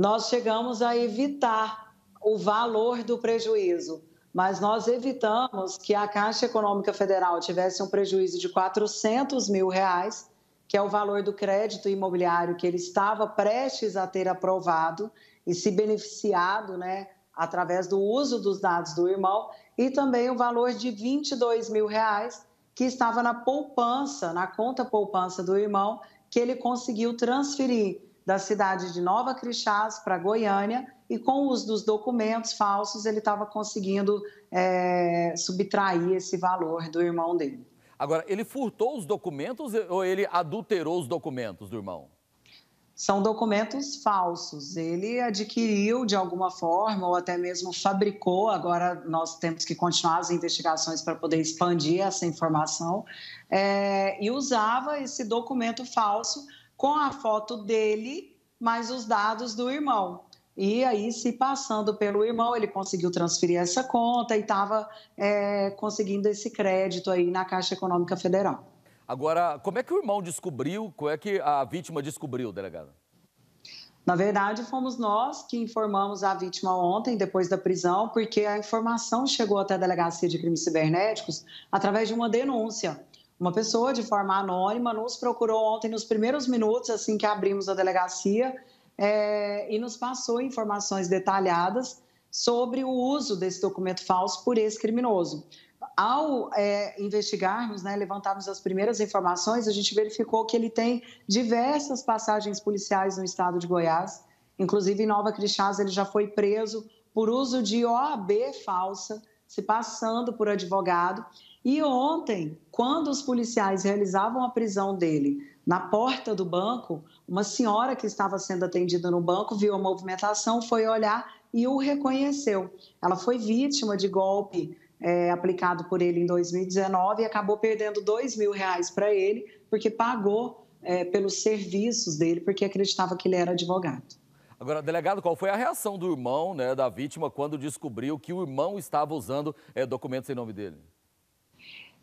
nós chegamos a evitar o valor do prejuízo, mas nós evitamos que a Caixa Econômica Federal tivesse um prejuízo de 400 mil reais, que é o valor do crédito imobiliário que ele estava prestes a ter aprovado e se beneficiado, né, através do uso dos dados do irmão, e também o valor de 22 mil reais que estava na poupança, na conta poupança do irmão, que ele conseguiu transferir da cidade de Nova Crixás para Goiânia e com o uso dos documentos falsos ele estava conseguindo é, subtrair esse valor do irmão dele. Agora, ele furtou os documentos ou ele adulterou os documentos do irmão? São documentos falsos. Ele adquiriu de alguma forma ou até mesmo fabricou. Agora nós temos que continuar as investigações para poder expandir essa informação. É, e usava esse documento falso com a foto dele, mais os dados do irmão. E aí, se passando pelo irmão, ele conseguiu transferir essa conta e estava é, conseguindo esse crédito aí na Caixa Econômica Federal. Agora, como é que o irmão descobriu, como é que a vítima descobriu, delegada? Na verdade, fomos nós que informamos a vítima ontem, depois da prisão, porque a informação chegou até a Delegacia de Crimes Cibernéticos através de uma denúncia. Uma pessoa de forma anônima nos procurou ontem nos primeiros minutos assim que abrimos a delegacia é, e nos passou informações detalhadas sobre o uso desse documento falso por esse criminoso. Ao é, investigarmos, né, levantarmos as primeiras informações, a gente verificou que ele tem diversas passagens policiais no estado de Goiás. Inclusive, em Nova Crixás, ele já foi preso por uso de OAB falsa se passando por advogado. E ontem, quando os policiais realizavam a prisão dele na porta do banco, uma senhora que estava sendo atendida no banco viu a movimentação, foi olhar e o reconheceu. Ela foi vítima de golpe é, aplicado por ele em 2019 e acabou perdendo dois mil reais para ele, porque pagou é, pelos serviços dele, porque acreditava que ele era advogado. Agora, delegado, qual foi a reação do irmão né, da vítima quando descobriu que o irmão estava usando é, documentos em nome dele?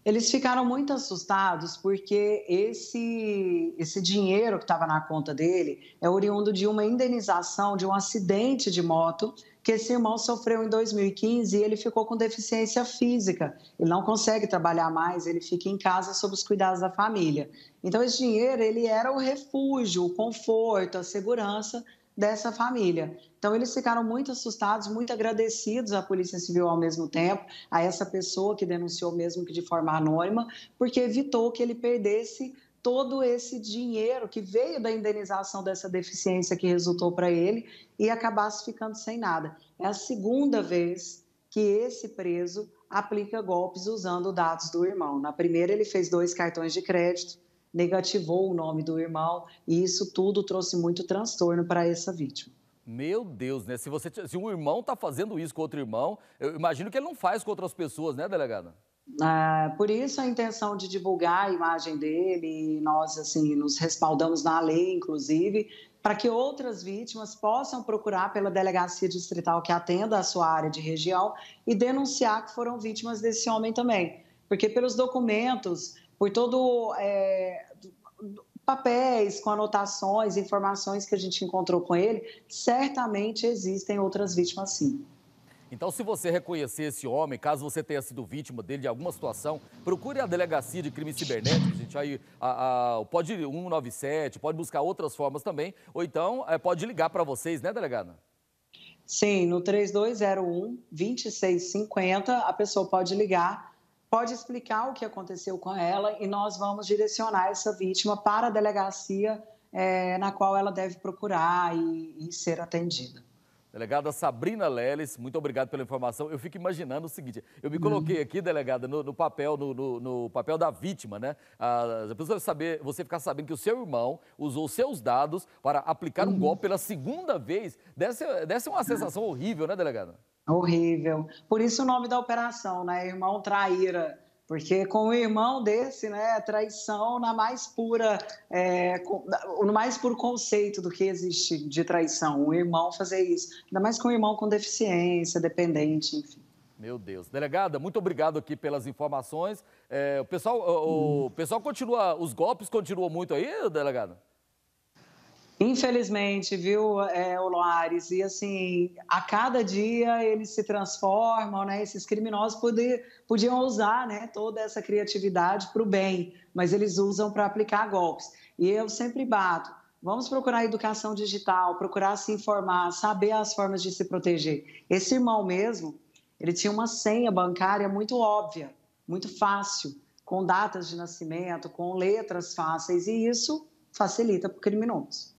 Eles ficaram muito assustados porque esse, esse dinheiro que estava na conta dele é oriundo de uma indenização de um acidente de moto que esse irmão sofreu em 2015 e ele ficou com deficiência física. Ele não consegue trabalhar mais, ele fica em casa sob os cuidados da família. Então esse dinheiro ele era o refúgio, o conforto, a segurança dessa família. Então, eles ficaram muito assustados, muito agradecidos à Polícia Civil ao mesmo tempo, a essa pessoa que denunciou, mesmo que de forma anônima, porque evitou que ele perdesse todo esse dinheiro que veio da indenização dessa deficiência que resultou para ele e acabasse ficando sem nada. É a segunda vez que esse preso aplica golpes usando dados do irmão. Na primeira, ele fez dois cartões de crédito negativou o nome do irmão e isso tudo trouxe muito transtorno para essa vítima. Meu Deus, né? Se, você, se um irmão está fazendo isso com outro irmão, eu imagino que ele não faz com outras pessoas, né, delegada? Ah, por isso a intenção de divulgar a imagem dele, nós assim nos respaldamos na lei, inclusive, para que outras vítimas possam procurar pela delegacia distrital que atenda a sua área de região e denunciar que foram vítimas desse homem também, porque pelos documentos por todo é, papéis com anotações, informações que a gente encontrou com ele, certamente existem outras vítimas sim. Então, se você reconhecer esse homem, caso você tenha sido vítima dele de alguma situação, procure a delegacia de crimes cibernéticos, gente. Aí, a, a, pode ir 197, pode buscar outras formas também, ou então é, pode ligar para vocês, né, delegada? Sim, no 3201 2650, a pessoa pode ligar pode explicar o que aconteceu com ela e nós vamos direcionar essa vítima para a delegacia é, na qual ela deve procurar e, e ser atendida. Delegada Sabrina Leles, muito obrigado pela informação. Eu fico imaginando o seguinte: eu me coloquei aqui, delegada, no, no papel no, no, no, papel da vítima, né? A, ah, pessoa saber, você ficar sabendo que o seu irmão usou seus dados para aplicar um uhum. golpe pela segunda vez, deve ser, deve ser uma sensação horrível, né, delegada? Horrível. Por isso o nome da operação, né? Irmão Traíra. Porque com o irmão desse, né, traição na mais pura, é, no mais puro conceito do que existe de traição, o irmão fazer isso, ainda mais com um irmão com deficiência, dependente, enfim. Meu Deus. Delegada, muito obrigado aqui pelas informações. É, o, pessoal, o, o hum. pessoal continua, os golpes continuam muito aí, delegada? Infelizmente, viu, é, Loares? E assim, a cada dia eles se transformam, né? Esses criminosos poder, podiam usar né, toda essa criatividade para o bem, mas eles usam para aplicar golpes. E eu sempre bato. Vamos procurar educação digital, procurar se informar, saber as formas de se proteger. Esse irmão mesmo, ele tinha uma senha bancária muito óbvia, muito fácil, com datas de nascimento, com letras fáceis, e isso facilita para o criminoso.